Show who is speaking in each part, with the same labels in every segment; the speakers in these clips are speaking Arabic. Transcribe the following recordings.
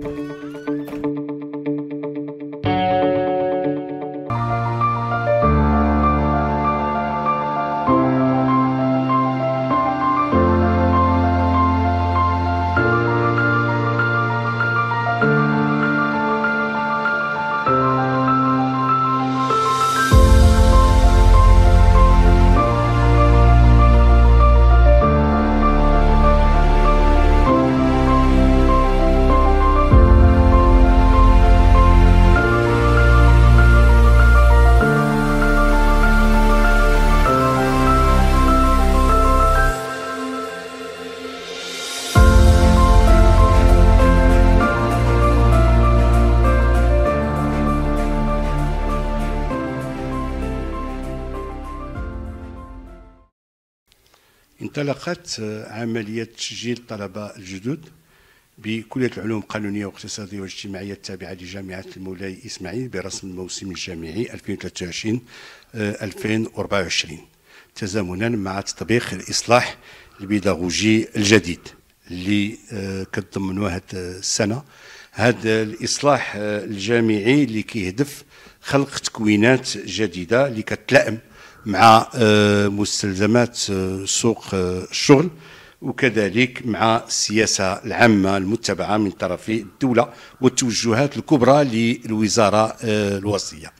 Speaker 1: Thank you. انطلقت عملية تسجيل الطلبة الجدد بكلية العلوم القانونية والاقتصادية والاجتماعية التابعة لجامعة المولاي إسماعيل برسم الموسم الجامعي 2023 2024 تزامنا مع تطبيق الإصلاح البيداغوجي الجديد اللي آه، كتضمنوا هذه السنة هذا الإصلاح آه، الجامعي اللي كيهدف خلق تكوينات جديدة اللي كتلائم مع آه، مستلزمات آه، سوق آه، الشغل وكذلك مع السياسة العامة المتبعة من طرف الدولة والتوجهات الكبرى للوزارة الوصية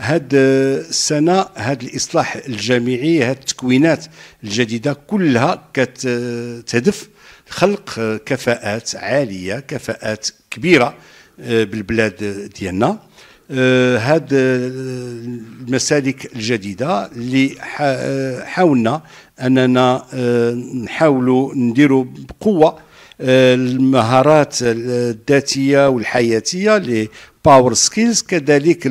Speaker 1: هاد السنة هاد الإصلاح الجامعي هاد التكوينات الجديدة كلها كتهدف خلق كفاءات عالية كفاءات كبيرة بالبلاد ديالنا آه، هاد آه، المسالك الجديده اللي آه، حاولنا اننا نحاولوا نديروا بقوه المهارات الذاتيه والحياتيه اللي باور سكيلز كذلك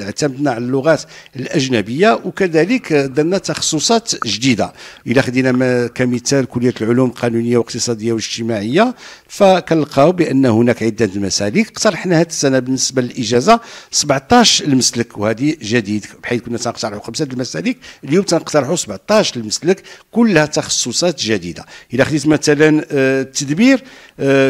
Speaker 1: اعتمدنا على اللغات الاجنبيه وكذلك درنا تخصصات جديده الى خدينا كمثال كليه العلوم القانونيه والاقتصاديه والاجتماعيه فكنلقاو بان هناك عده مسالك اقترحنا هذه السنه بالنسبه للاجازه 17 المسلك وهذه جديد بحيث كنا تنقترحوا خمسه المسالك اليوم تنقترحوا 17 المسلك كلها تخصصات جديده الى خديت مثلا آه، التدبير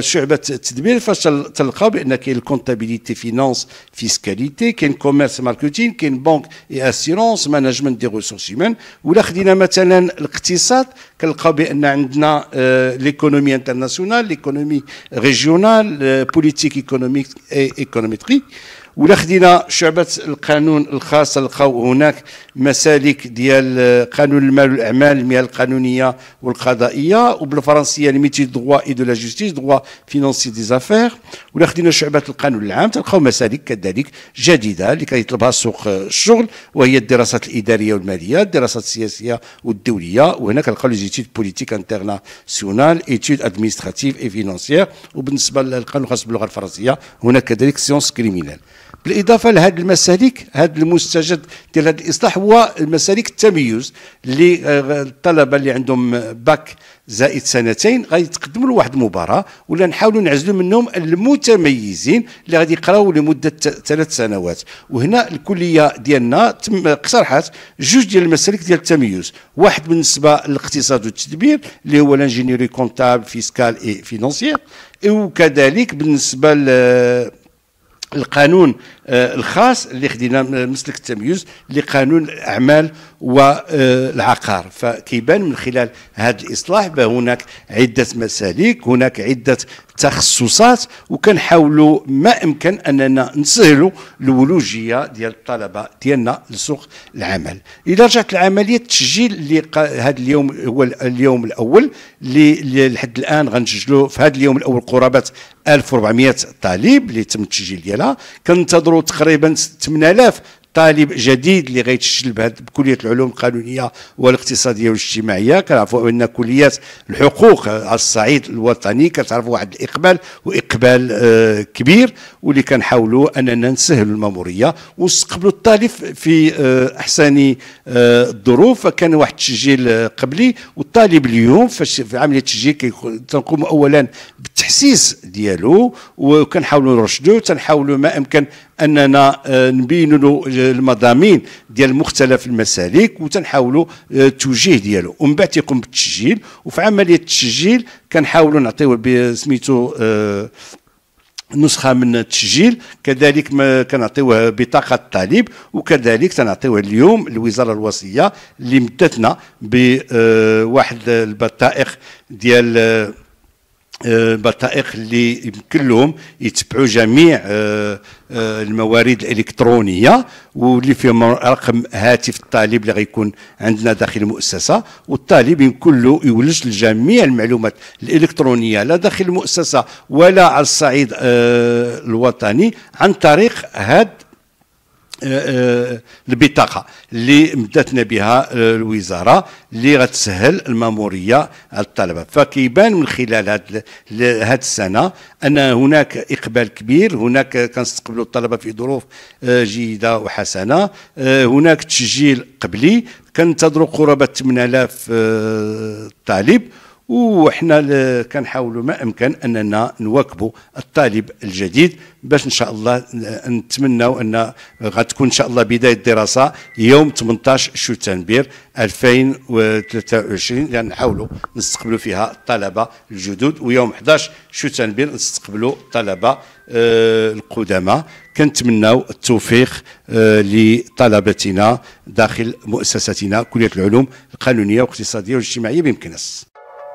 Speaker 1: شعبه التدبير فاش تلقى بان كاين الكونتابيليتي فينانس فيسكاليتي كاين كوميرس ماركتين كاين بنك اي اسيرونس مانجمنت دي ريسورس هيومان ولا خدينا مثلا الاقتصاد كنلقاو بان عندنا ليكونومي انترناسيونال ليكونومي ريجيونال بوليتيك ايكونوميك ايكونوميتري ولا خدينا شعبة القانون الخاص لقاو هناك مسالك ديال قانون المال والاعمال المهن القانونيه والقضائيه وبالفرنسيه ليميتي دغوا اي دو لا جوستيس دغوا فينونسي دي زافير ولا خدينا شعبة القانون العام تلقاو مسالك كذلك جديده اللي كيطلبها سوق الشغل وهي الدراسات الاداريه والماليه الدراسات السياسيه والدوليه وهنا كنلقاو ليزيتيد بوليتيك انترناسيونال ايتود ادمينستراتيف اي فينونسيير وبالنسبه للقانون الخاص باللغه الفرنسيه هناك كذلك سيونس كريمينال بالاضافه لهذه المسالك هذا المستجد ديال هذا الاصلاح هو المسالك التميز اللي آه، الطلبه اللي عندهم باك زائد سنتين غيتقدموا لواحد المباراه ولا نحاولوا نعزلوا منهم المتميزين اللي غادي يقراوا لمده ثلاث سنوات وهنا الكليه ديالنا تم اقترحت جوج ديال المسالك ديال التميز واحد بالنسبه للاقتصاد والتدبير اللي هو لانجينيري كونتابل فيسكال اي فينونسيير وكذلك بالنسبه القانون آه، الخاص اللي خدينا مسلك التمييز لقانون الاعمال والعقار فكيبان من خلال هذا الاصلاح هناك عده مسالك هناك عده تخصصات وكنحاولوا ما امكن اننا نسهلوا الولوجيه ديال الطلبه ديالنا لسوق العمل اذا رجعت لعمليه التسجيل اللي هذا اليوم هو اليوم الاول اللي لحد الان غنسجلوا في هذا اليوم الاول قرابه 1400 طالب اللي تم التسجيل ديالها كننتظروا كيعتبروا تقريبا 8000 طالب جديد اللي غيتسجل بكليه العلوم القانونيه والاقتصاديه والاجتماعيه كنعرفوا ان كليات الحقوق على الصعيد الوطني كتعرف واحد الاقبال واقبال آه، كبير واللي كنحاولوا اننا نسهلوا الماموريه ونستقبلوا الطالب في آه، احسن آه، الظروف فكان واحد التسجيل قبلي والطالب اليوم فاش في عمليه التسجيل تنقوم اولا بالتحسيس ديالو وكنحاولوا نرشدوه تنحاولوا ما امكن اننا آه، نبين له آه، المضامين ديال مختلف المسالك وتنحاولوا آه، التوجيه ديالو ومن بعد تيقوم بالتسجيل وفي عمليه التسجيل كنحاولوا نعطيوه سميتو نسخه من التسجيل كذلك كنعطيوه بطاقه الطالب وكذلك تنعطيوه اليوم الوزاره الوصيه اللي مدتنا بواحد البطائق ديال آه، بطائق اللي يمكن لهم يتبعوا جميع آه، آه، الموارد الالكترونيه واللي فيهم رقم هاتف الطالب اللي غيكون عندنا داخل المؤسسه والطالب يمكن له يولج لجميع المعلومات الالكترونيه لا داخل المؤسسه ولا على الصعيد الوطني عن طريق هذا آه، آه، البطاقه اللي مدتنا بها آه، الوزاره اللي غتسهل الماموريه على الطلبه فكيبان من خلال هذه هاد السنه ان هناك اقبال كبير هناك كنستقبلوا الطلبه في ظروف جيده وحسنه هناك تسجيل قبلي كنتظروا قرابه 8000 طالب وحنا كنحاولوا ما امكن اننا نواكبوا الطالب الجديد باش ان شاء الله نتمناو ان غتكون ان شاء الله بدايه الدراسه يوم 18 شتنبير 2023 لان نحاولوا نستقبلوا فيها الطلبه الجدد ويوم 11 شتنبير نستقبلوا الطلبه القدماء آه، كنتمناو التوفيق آه، لطلبتنا داخل مؤسستنا كليه العلوم القانونيه والاقتصاديه والاجتماعيه بمكنس